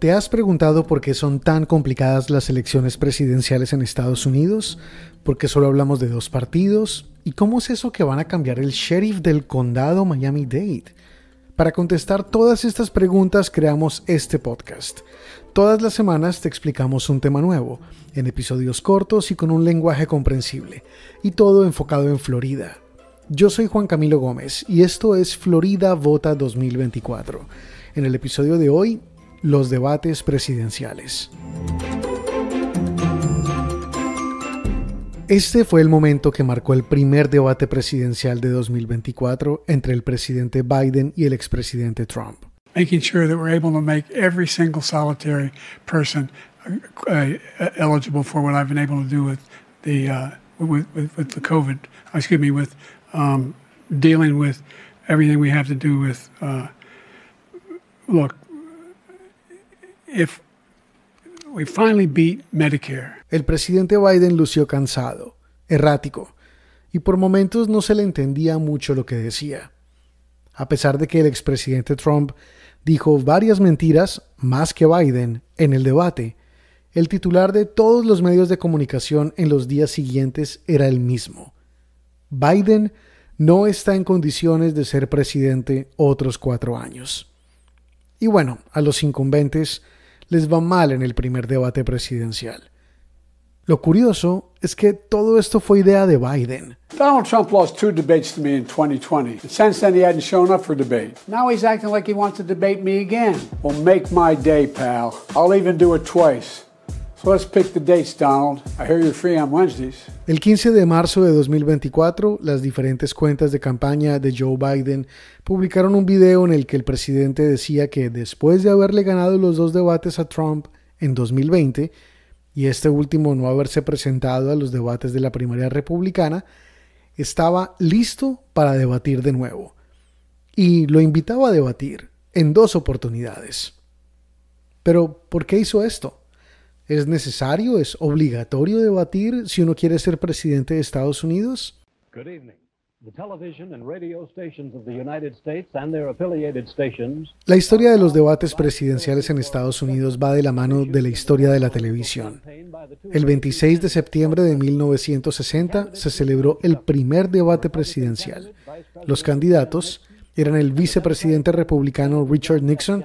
¿Te has preguntado por qué son tan complicadas las elecciones presidenciales en Estados Unidos? ¿Por qué solo hablamos de dos partidos? ¿Y cómo es eso que van a cambiar el sheriff del condado Miami-Dade? Para contestar todas estas preguntas creamos este podcast. Todas las semanas te explicamos un tema nuevo, en episodios cortos y con un lenguaje comprensible, y todo enfocado en Florida. Yo soy Juan Camilo Gómez y esto es Florida Vota 2024. En el episodio de hoy los debates presidenciales. Este fue el momento que marcó el primer debate presidencial de 2024 entre el presidente Biden y el expresidente Trump. Making sure that we're able to make every single solitary person uh, uh, eligible for what I've been able to do with the uh, with, with, with, the COVID, excuse me, with um, dealing with everything we have to do with. Uh, look, el presidente Biden lució cansado, errático, y por momentos no se le entendía mucho lo que decía. A pesar de que el expresidente Trump dijo varias mentiras, más que Biden, en el debate, el titular de todos los medios de comunicación en los días siguientes era el mismo. Biden no está en condiciones de ser presidente otros cuatro años. Y bueno, a los incumbentes, les va mal en el primer debate presidencial. Lo curioso es que todo esto fue idea de Biden. Donald Trump lost two debates to me in 2020. And since then, he hadn't shown up for debate. Now he's acting like he wants to debate me again. Well, make my day, pal. I'll even do it twice. El 15 de marzo de 2024, las diferentes cuentas de campaña de Joe Biden publicaron un video en el que el presidente decía que después de haberle ganado los dos debates a Trump en 2020, y este último no haberse presentado a los debates de la primaria republicana, estaba listo para debatir de nuevo. Y lo invitaba a debatir en dos oportunidades. Pero, ¿por qué hizo esto? ¿Es necesario, es obligatorio debatir si uno quiere ser presidente de Estados Unidos? La historia de los debates presidenciales en Estados Unidos va de la mano de la historia de la televisión. El 26 de septiembre de 1960 se celebró el primer debate presidencial. Los candidatos eran el vicepresidente republicano Richard Nixon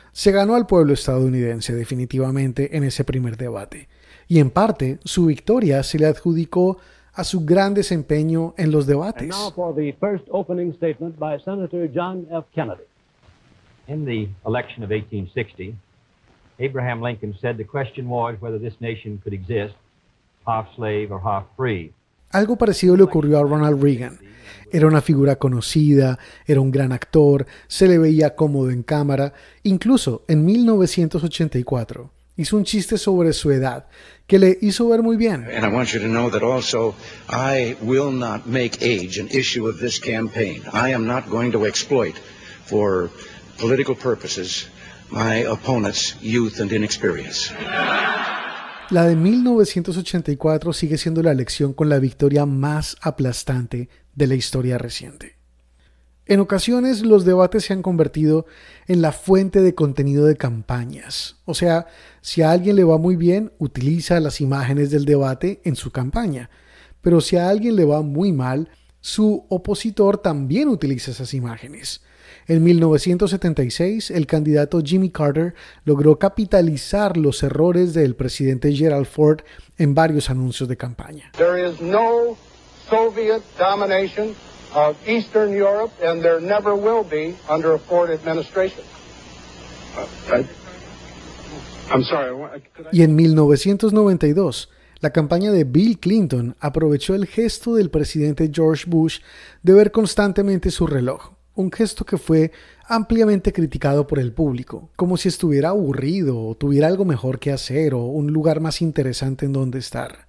se ganó al pueblo estadounidense definitivamente en ese primer debate, y en parte su victoria se le adjudicó a su gran desempeño en los debates. Now for the first opening statement by Senator John F. Kennedy. In the election of 1860, Abraham Lincoln said the question was whether this nation could exist half slave or half free. Algo parecido le ocurrió a Ronald Reagan. Era una figura conocida, era un gran actor, se le veía cómodo en cámara, incluso en 1984 hizo un chiste sobre su edad que le hizo ver muy bien. And I want you to know that also I will not make age an issue of this campaign. I am not going to exploit for political purposes my opponent's youth and inexperience. La de 1984 sigue siendo la elección con la victoria más aplastante de la historia reciente. En ocasiones los debates se han convertido en la fuente de contenido de campañas. O sea, si a alguien le va muy bien, utiliza las imágenes del debate en su campaña. Pero si a alguien le va muy mal, su opositor también utiliza esas imágenes. En 1976, el candidato Jimmy Carter logró capitalizar los errores del presidente Gerald Ford en varios anuncios de campaña. There is no Soviet domination Y en 1992, la campaña de Bill Clinton aprovechó el gesto del presidente George Bush de ver constantemente su reloj, un gesto que fue ampliamente criticado por el público, como si estuviera aburrido o tuviera algo mejor que hacer o un lugar más interesante en donde estar.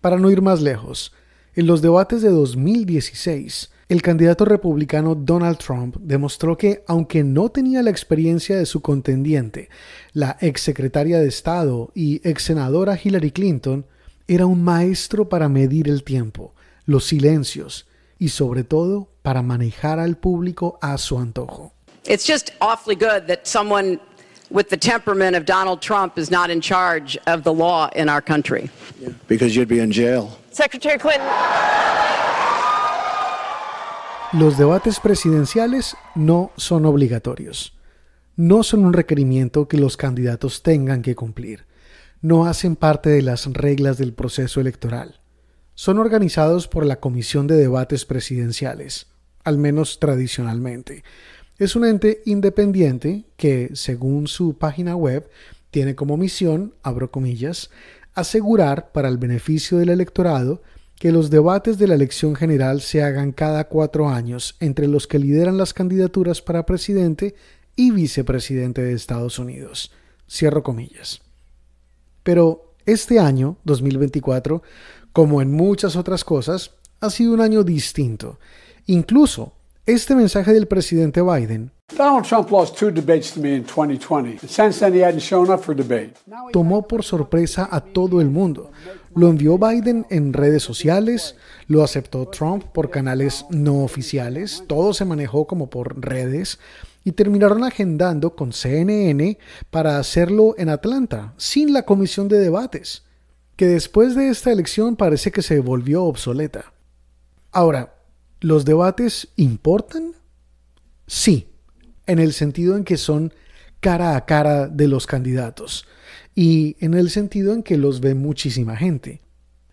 Para no ir más lejos, en los debates de 2016, el candidato republicano Donald Trump demostró que, aunque no tenía la experiencia de su contendiente, la exsecretaria de Estado y exsenadora Hillary Clinton, era un maestro para medir el tiempo, los silencios y sobre todo para manejar al público a su antojo. It's just someone with the temperament of Donald Trump is not in charge of the law in our country. because you'd be in jail. Secretary Clinton. Los debates presidenciales no son obligatorios. No son un requerimiento que los candidatos tengan que cumplir. No hacen parte de las reglas del proceso electoral. Son organizados por la Comisión de Debates Presidenciales, al menos tradicionalmente es un ente independiente que, según su página web, tiene como misión, abro comillas, asegurar para el beneficio del electorado que los debates de la elección general se hagan cada cuatro años entre los que lideran las candidaturas para presidente y vicepresidente de Estados Unidos. Cierro comillas. Pero este año, 2024, como en muchas otras cosas, ha sido un año distinto, incluso este mensaje del presidente Biden tomó por sorpresa a todo el mundo. Lo envió Biden en redes sociales, lo aceptó Trump por canales no oficiales, todo se manejó como por redes y terminaron agendando con CNN para hacerlo en Atlanta, sin la comisión de debates, que después de esta elección parece que se volvió obsoleta. Ahora, ¿Los debates importan? Sí, en el sentido en que son cara a cara de los candidatos y en el sentido en que los ve muchísima gente.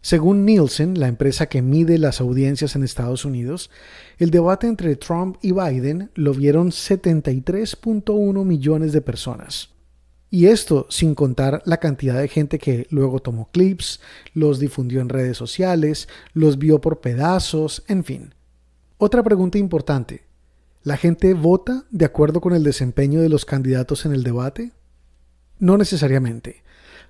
Según Nielsen, la empresa que mide las audiencias en Estados Unidos, el debate entre Trump y Biden lo vieron 73.1 millones de personas. Y esto sin contar la cantidad de gente que luego tomó clips, los difundió en redes sociales, los vio por pedazos, en fin. Otra pregunta importante. ¿La gente vota de acuerdo con el desempeño de los candidatos en el debate? No necesariamente.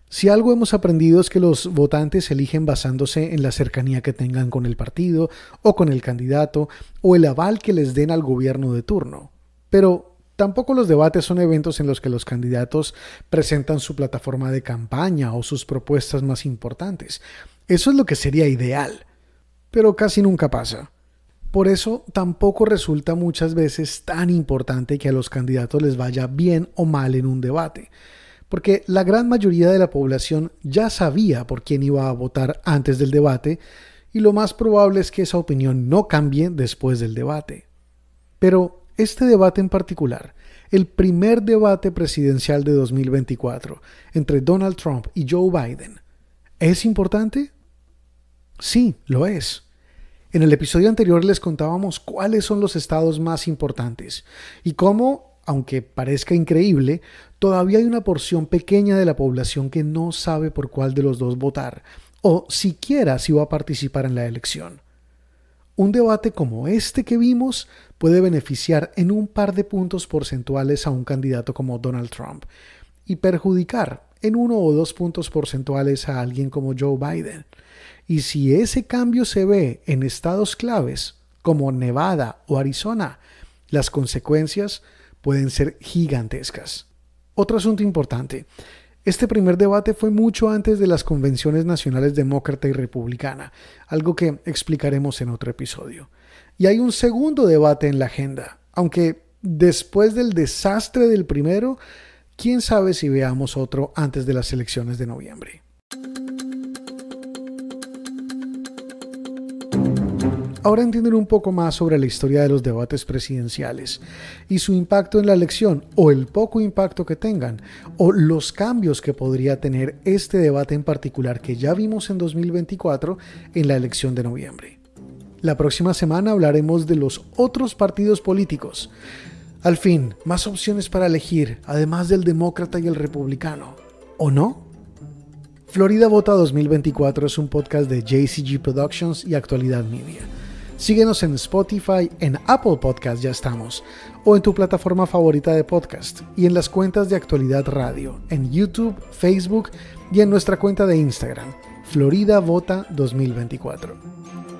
Si algo hemos aprendido es que los votantes eligen basándose en la cercanía que tengan con el partido o con el candidato o el aval que les den al gobierno de turno. Pero tampoco los debates son eventos en los que los candidatos presentan su plataforma de campaña o sus propuestas más importantes. Eso es lo que sería ideal, pero casi nunca pasa. Por eso tampoco resulta muchas veces tan importante que a los candidatos les vaya bien o mal en un debate, porque la gran mayoría de la población ya sabía por quién iba a votar antes del debate y lo más probable es que esa opinión no cambie después del debate. Pero este debate en particular, el primer debate presidencial de 2024 entre Donald Trump y Joe Biden, ¿es importante? Sí, lo es. En el episodio anterior les contábamos cuáles son los estados más importantes y cómo, aunque parezca increíble, todavía hay una porción pequeña de la población que no sabe por cuál de los dos votar o siquiera si va a participar en la elección. Un debate como este que vimos puede beneficiar en un par de puntos porcentuales a un candidato como Donald Trump y perjudicar en uno o dos puntos porcentuales a alguien como Joe Biden. Y si ese cambio se ve en estados claves como Nevada o Arizona, las consecuencias pueden ser gigantescas. Otro asunto importante. Este primer debate fue mucho antes de las convenciones nacionales demócrata y republicana, algo que explicaremos en otro episodio. Y hay un segundo debate en la agenda, aunque después del desastre del primero, quién sabe si veamos otro antes de las elecciones de noviembre. ahora entienden un poco más sobre la historia de los debates presidenciales y su impacto en la elección o el poco impacto que tengan o los cambios que podría tener este debate en particular que ya vimos en 2024 en la elección de noviembre. La próxima semana hablaremos de los otros partidos políticos. Al fin, más opciones para elegir, además del demócrata y el republicano. ¿O no? Florida Vota 2024 es un podcast de JCG Productions y Actualidad Media. Síguenos en Spotify, en Apple Podcast ya estamos, o en tu plataforma favorita de podcast, y en las cuentas de Actualidad Radio, en YouTube, Facebook y en nuestra cuenta de Instagram, Florida Vota 2024.